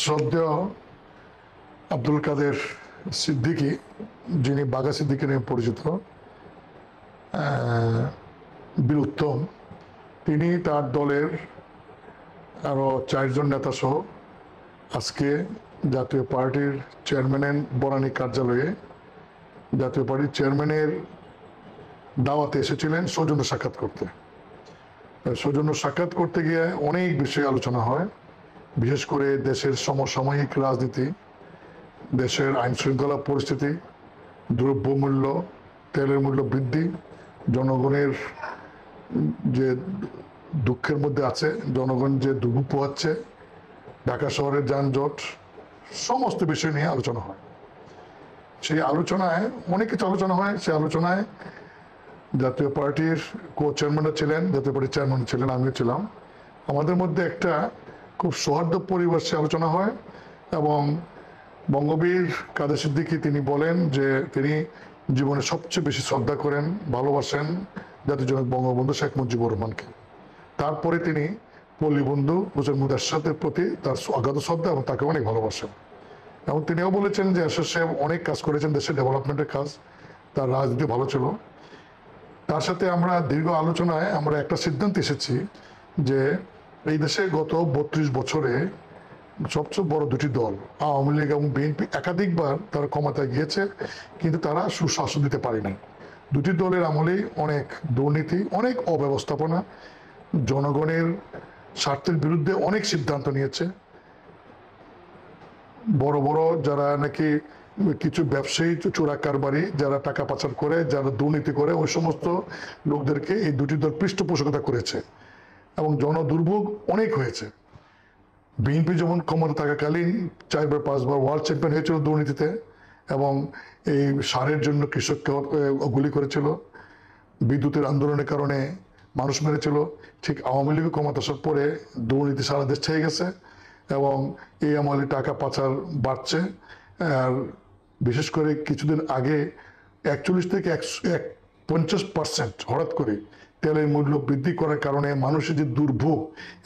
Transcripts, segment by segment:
শ্রদ্ধেয় আব্দুল কাদের সিদ্দিকি যিনি বাঘা সিদ্দিকি নামে পরিচিত বীরুত্তম তিনি তার দলের আরও চারজন নেতা সহ আজকে জাতীয় পার্টির চেয়ারম্যানের বনানী কার্যালয়ে জাতীয় পার্টির চেয়ারম্যানের দাওয়াতে এসেছিলেন সৌজন্য সাক্ষাৎ করতে সৌজন্য সাক্ষাৎ করতে গিয়ে অনেক বিষয়ে আলোচনা হয় বিশেষ করে দেশের সমসাময়িক রাজনীতি দেশের আইনশৃঙ্খলা পরিস্থিতি দ্রব্যমূল্য তেলের মূল্য বৃদ্ধি জনগণের যে দুঃখের মধ্যে আছে জনগণ যে দুর্ভোগ পোহাচ্ছে ঢাকা শহরের যানজট সমস্ত বিষয় নিয়ে আলোচনা হয় সেই আলোচনায় অনেক কিছু আলোচনা হয় সেই আলোচনায় জাতীয় পার্টির কো চেয়ারম্যানও ছিলেন জাতীয় পার্টির চেয়ারম্যান ছিলেন আমিও ছিলাম আমাদের মধ্যে একটা খুব সৌহার্দ্য পরিবেশে আলোচনা হয় এবং বঙ্গবীর কাদের সিদ্দিকি তিনি বলেন যে তিনি জীবনে সবচেয়ে বেশি শ্রদ্ধা করেন ভালোবাসেন জনক বঙ্গবন্ধু শেখ মুজিবুর রহমানকে তারপরে তিনি পল্লীবন্ধু হুসেন মুদাসের প্রতি তার অগাধ শ্রদ্ধা এবং তাকে অনেক ভালোবাসেন এবং তিনিও বলেছেন যে আশা সাহেব অনেক কাজ করেছেন দেশের ডেভেলপমেন্টের কাজ তার রাজনীতি ভালো ছিল তার সাথে আমরা দীর্ঘ আলোচনায় আমরা একটা সিদ্ধান্ত এসেছি যে এই দেশে গত বত্রিশ বছরে সবচেয়ে বড় দুটি দল আওয়ামী লীগ এবং বিএনপি একাধিকবার তারা ক্ষমতায় গিয়েছে কিন্তু তারা সুশাসন দিতে পারেনি দুটি দলের আমলেই অনেক দুর্নীতি অনেক অব্যবস্থাপনা জনগণের স্বার্থের বিরুদ্ধে অনেক সিদ্ধান্ত নিয়েছে বড় বড় যারা নাকি কিছু ব্যবসায়ী চোরা কারবারি যারা টাকা পাচার করে যারা দুর্নীতি করে ওই সমস্ত লোকদেরকে এই দুটি দল পৃষ্ঠপোষকতা করেছে এবং জনদুর্ভোগ অনেক হয়েছে বিএনপি যেমন ক্ষমতা থাকাকালীন চারবার পাঁচবার ওয়ার্ল্ড চ্যাম্পিয়ন হয়েছিল দুর্নীতিতে এবং এই সারের জন্য কৃষককে গুলি করেছিল বিদ্যুতের আন্দোলনের কারণে মানুষ মেরেছিল ঠিক আওয়ামী লীগের ক্ষমতা আসার পরে দুর্নীতি সারা দেশ ছেয়ে গেছে এবং এই আমলে টাকা পাচার বাড়ছে আর বিশেষ করে কিছুদিন আগে একচল্লিশ থেকে এক পঞ্চাশ পার্সেন্ট হঠাৎ করে তেলের মূল্য বৃদ্ধি করার কারণে মানুষের যে দুর্ভোগ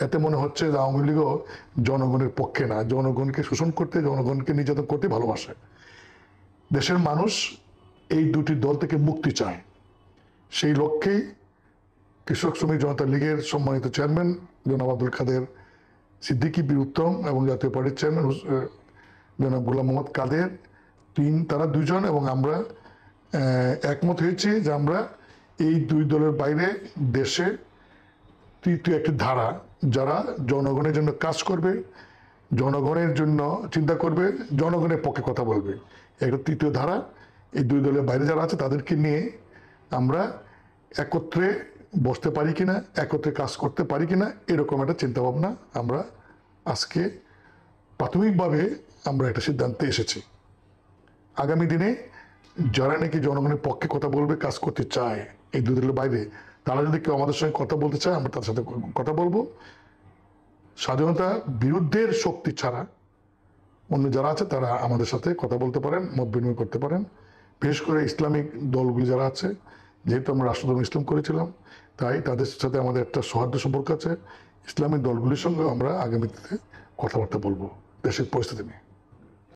এতে মনে হচ্ছে যে আওয়ামী লীগও জনগণের পক্ষে না জনগণকে শোষণ করতে জনগণকে নির্যাতন করতে ভালোবাসে দেশের মানুষ এই দুটি দল থেকে মুক্তি চায় সেই লক্ষ্যেই কৃষক শ্রমিক জনতা লীগের সম্মানিত চেয়ারম্যান জনাব আব্দুল কাদের সিদ্দিকি বীর উত্তম এবং জাতীয় পার্টির চেয়ারম্যান জনাব গোলাম মোহাম্মদ কাদের তিন তারা দুজন এবং আমরা একমত হয়েছি যে আমরা এই দুই দলের বাইরে দেশে তৃতীয় একটি ধারা যারা জনগণের জন্য কাজ করবে জনগণের জন্য চিন্তা করবে জনগণের পক্ষে কথা বলবে একটা তৃতীয় ধারা এই দুই দলের বাইরে যারা আছে তাদেরকে নিয়ে আমরা একত্রে বসতে পারি কিনা একত্রে কাজ করতে পারি কিনা এরকম একটা চিন্তা ভাবনা আমরা আজকে প্রাথমিকভাবে আমরা একটা সিদ্ধান্তে এসেছি আগামী দিনে যারা নাকি জনগণের পক্ষে কথা বলবে কাজ করতে চায় এই দুদলের বাইরে তারা যদি কেউ আমাদের সঙ্গে কথা বলতে চায় আমরা তার সাথে কথা বলবো স্বাধীনতা বিরুদ্ধের শক্তি ছাড়া অন্য যারা আছে তারা আমাদের সাথে কথা বলতে পারেন মত বিনিময় করতে পারেন বিশেষ করে ইসলামিক দলগুলি যারা আছে যেহেতু আমরা রাষ্ট্রধর্ম ইসলাম করেছিলাম তাই তাদের সাথে আমাদের একটা সৌহার্দ্য সম্পর্ক আছে ইসলামিক দলগুলির সঙ্গে আমরা আগামীতে কথাবার্তা বলবো দেশের পরিস্থিতি নিয়ে